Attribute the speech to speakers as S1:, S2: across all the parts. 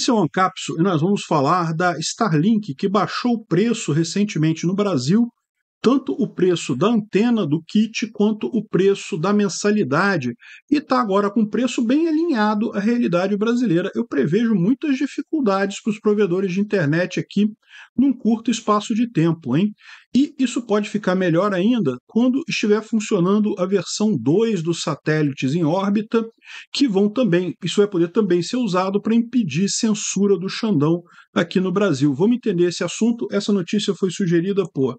S1: Esse é o Ancapsul e nós vamos falar da Starlink, que baixou o preço recentemente no Brasil tanto o preço da antena do kit quanto o preço da mensalidade e está agora com preço bem alinhado à realidade brasileira. Eu prevejo muitas dificuldades para os provedores de internet aqui num curto espaço de tempo, hein? E isso pode ficar melhor ainda quando estiver funcionando a versão 2 dos satélites em órbita, que vão também, isso vai poder também ser usado para impedir censura do Xandão aqui no Brasil. Vamos entender esse assunto? Essa notícia foi sugerida por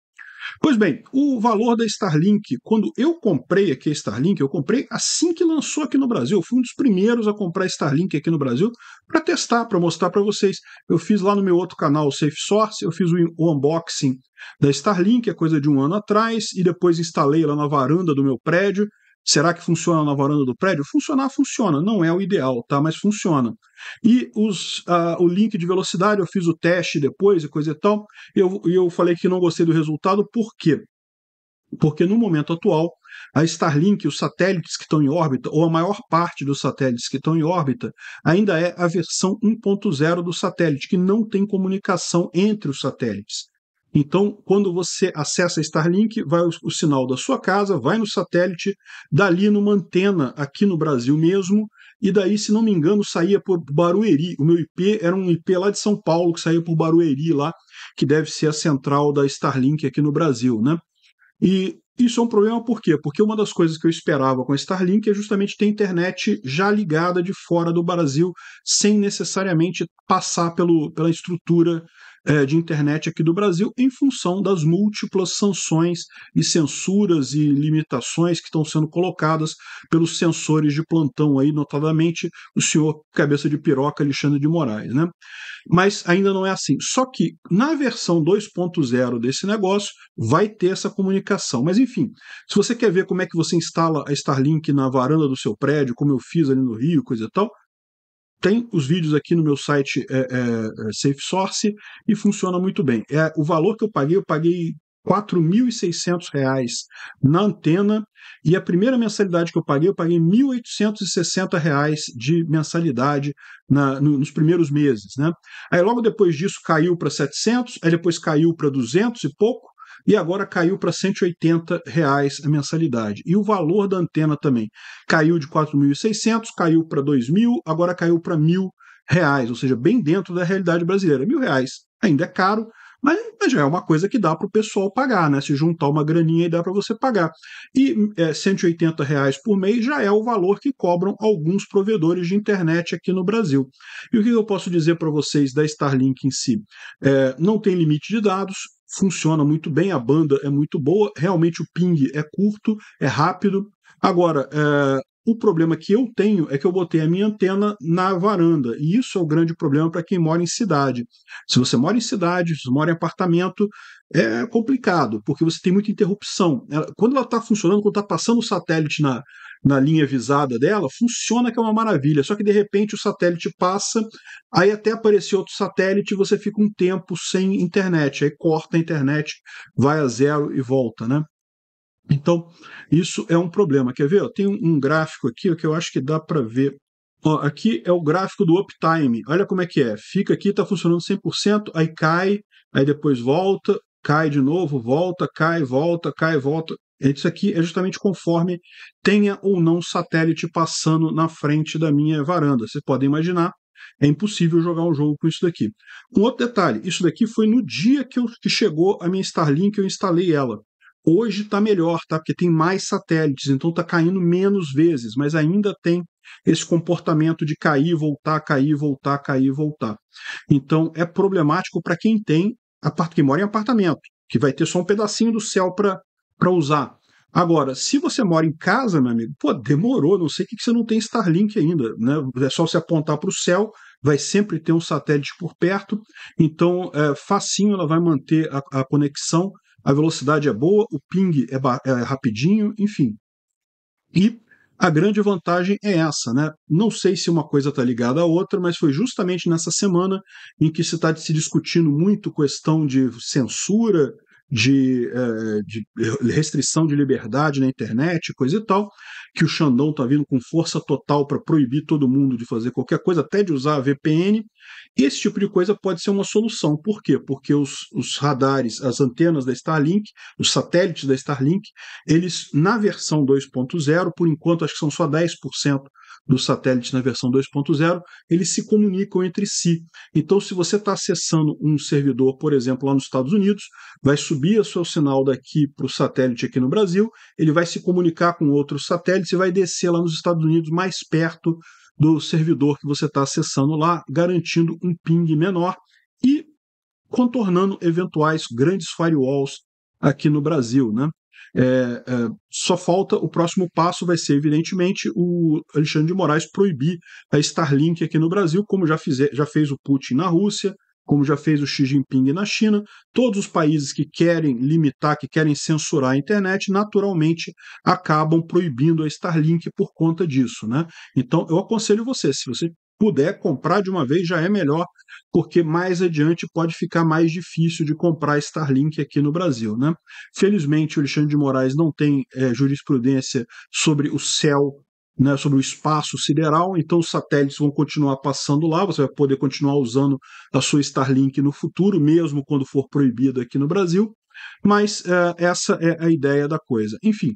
S1: Pois bem, o valor da Starlink, quando eu comprei aqui a Starlink, eu comprei assim que lançou aqui no Brasil. Eu fui um dos primeiros a comprar Starlink aqui no Brasil para testar, para mostrar para vocês. Eu fiz lá no meu outro canal, Safe Source, eu fiz o unboxing da Starlink, é coisa de um ano atrás, e depois instalei lá na varanda do meu prédio Será que funciona a nova varanda do prédio? Funcionar, funciona. Não é o ideal, tá? Mas funciona. E os, uh, o link de velocidade, eu fiz o teste depois e coisa e tal. E eu, eu falei que não gostei do resultado, por quê? Porque no momento atual, a Starlink, os satélites que estão em órbita, ou a maior parte dos satélites que estão em órbita, ainda é a versão 1.0 do satélite, que não tem comunicação entre os satélites. Então, quando você acessa a Starlink, vai o, o sinal da sua casa, vai no satélite, dali numa antena aqui no Brasil mesmo, e daí, se não me engano, saía por Barueri. O meu IP era um IP lá de São Paulo, que saía por Barueri lá, que deve ser a central da Starlink aqui no Brasil, né? E isso é um problema por quê? Porque uma das coisas que eu esperava com a Starlink é justamente ter internet já ligada de fora do Brasil, sem necessariamente passar pelo, pela estrutura é, de internet aqui do Brasil, em função das múltiplas sanções e censuras e limitações que estão sendo colocadas pelos censores de plantão aí, notadamente o senhor cabeça de piroca Alexandre de Moraes, né? Mas ainda não é assim. Só que na versão 2.0 desse negócio vai ter essa comunicação. Mas enfim, se você quer ver como é que você instala a Starlink na varanda do seu prédio, como eu fiz ali no Rio, coisa e tal, tem os vídeos aqui no meu site é, é, é, Safe Source e funciona muito bem. É, o valor que eu paguei, eu paguei R$ reais na antena e a primeira mensalidade que eu paguei, eu paguei R$ reais de mensalidade na, no, nos primeiros meses. Né? Aí logo depois disso caiu para 700, aí depois caiu para 200 e pouco, e agora caiu para 180 reais a mensalidade. E o valor da antena também caiu de 4.600, caiu para 2.000, agora caiu para mil reais, ou seja, bem dentro da realidade brasileira. Mil reais ainda é caro, mas, mas já é uma coisa que dá para o pessoal pagar, né? Se juntar uma graninha e dá para você pagar. E é, 180 reais por mês já é o valor que cobram alguns provedores de internet aqui no Brasil. E o que eu posso dizer para vocês da Starlink em si? É, não tem limite de dados, funciona muito bem, a banda é muito boa, realmente o ping é curto, é rápido. Agora, é, o problema que eu tenho é que eu botei a minha antena na varanda, e isso é o grande problema para quem mora em cidade. Se você mora em cidade, se mora em apartamento, é complicado, porque você tem muita interrupção. Ela, quando ela está funcionando, quando está passando o satélite na, na linha visada dela, funciona que é uma maravilha. Só que de repente o satélite passa, aí até aparecer outro satélite, você fica um tempo sem internet, aí corta a internet, vai a zero e volta, né? Então, isso é um problema. Quer ver? Tem um gráfico aqui que eu acho que dá para ver. Ó, aqui é o gráfico do uptime. Olha como é que é. Fica aqui, está funcionando 100%, aí cai, aí depois volta, cai de novo, volta, cai, volta, cai, volta. Isso aqui é justamente conforme tenha ou não satélite passando na frente da minha varanda. Vocês podem imaginar, é impossível jogar um jogo com isso daqui. Um outro detalhe, isso daqui foi no dia que, eu, que chegou a minha Starlink, eu instalei ela. Hoje está melhor, tá? Porque tem mais satélites, então está caindo menos vezes, mas ainda tem esse comportamento de cair, voltar, cair, voltar, cair, voltar. Então é problemático para quem tem a parte que mora em apartamento, que vai ter só um pedacinho do céu para usar. Agora, se você mora em casa, meu amigo, pô, demorou, não sei o que, que você não tem Starlink ainda, né? É só você apontar para o céu, vai sempre ter um satélite por perto, então é, facinho ela vai manter a, a conexão a velocidade é boa, o ping é, é rapidinho, enfim. E a grande vantagem é essa, né? Não sei se uma coisa está ligada à outra, mas foi justamente nessa semana em que se está se discutindo muito questão de censura, de, é, de, restrição de liberdade na internet, coisa e tal, que o Xandão está vindo com força total para proibir todo mundo de fazer qualquer coisa, até de usar a VPN. Esse tipo de coisa pode ser uma solução. Por quê? Porque os, os radares, as antenas da Starlink, os satélites da Starlink, eles, na versão 2.0, por enquanto, acho que são só 10% do satélite na versão 2.0, eles se comunicam entre si. Então, se você está acessando um servidor, por exemplo, lá nos Estados Unidos, vai subir o seu sinal daqui para o satélite aqui no Brasil, ele vai se comunicar com outros satélites e vai descer lá nos Estados Unidos, mais perto do servidor que você está acessando lá, garantindo um ping menor e contornando eventuais grandes firewalls aqui no Brasil, né? É, é, só falta, o próximo passo vai ser, evidentemente, o Alexandre de Moraes proibir a Starlink aqui no Brasil, como já, fizer, já fez o Putin na Rússia, como já fez o Xi Jinping na China, todos os países que querem limitar, que querem censurar a internet, naturalmente acabam proibindo a Starlink por conta disso, né? Então, eu aconselho você, se você puder comprar de uma vez já é melhor, porque mais adiante pode ficar mais difícil de comprar Starlink aqui no Brasil. Né? Felizmente, o Alexandre de Moraes não tem é, jurisprudência sobre o céu. Né, sobre o espaço sideral, então os satélites vão continuar passando lá, você vai poder continuar usando a sua Starlink no futuro, mesmo quando for proibido aqui no Brasil, mas é, essa é a ideia da coisa. Enfim,